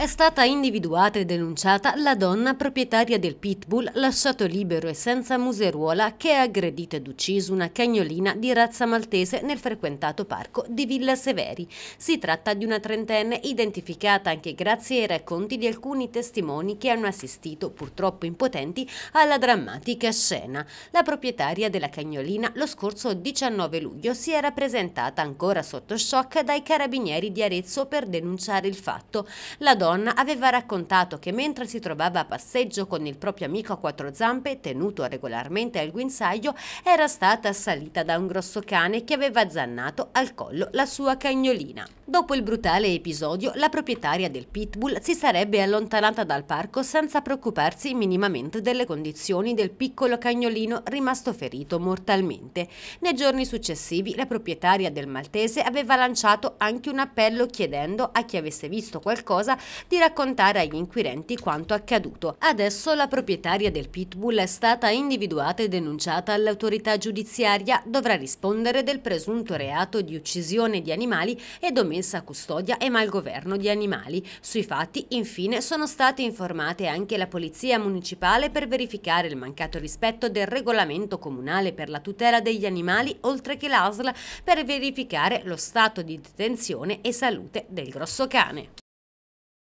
è stata individuata e denunciata la donna proprietaria del pitbull lasciato libero e senza museruola che ha aggredito ed ucciso una cagnolina di razza maltese nel frequentato parco di Villa Severi. Si tratta di una trentenne identificata anche grazie ai racconti di alcuni testimoni che hanno assistito, purtroppo impotenti, alla drammatica scena. La proprietaria della cagnolina lo scorso 19 luglio si era presentata ancora sotto shock dai carabinieri di Arezzo per denunciare il fatto. La donna donna aveva raccontato che mentre si trovava a passeggio con il proprio amico a quattro zampe, tenuto regolarmente al guinzaglio, era stata assalita da un grosso cane che aveva zannato al collo la sua cagnolina. Dopo il brutale episodio, la proprietaria del pitbull si sarebbe allontanata dal parco senza preoccuparsi minimamente delle condizioni del piccolo cagnolino rimasto ferito mortalmente. Nei giorni successivi, la proprietaria del maltese aveva lanciato anche un appello chiedendo a chi avesse visto qualcosa di raccontare agli inquirenti quanto accaduto. Adesso la proprietaria del Pitbull è stata individuata e denunciata all'autorità giudiziaria, dovrà rispondere del presunto reato di uccisione di animali e domessa custodia e malgoverno di animali. Sui fatti, infine, sono state informate anche la Polizia Municipale per verificare il mancato rispetto del regolamento comunale per la tutela degli animali, oltre che l'ASL per verificare lo stato di detenzione e salute del grosso cane.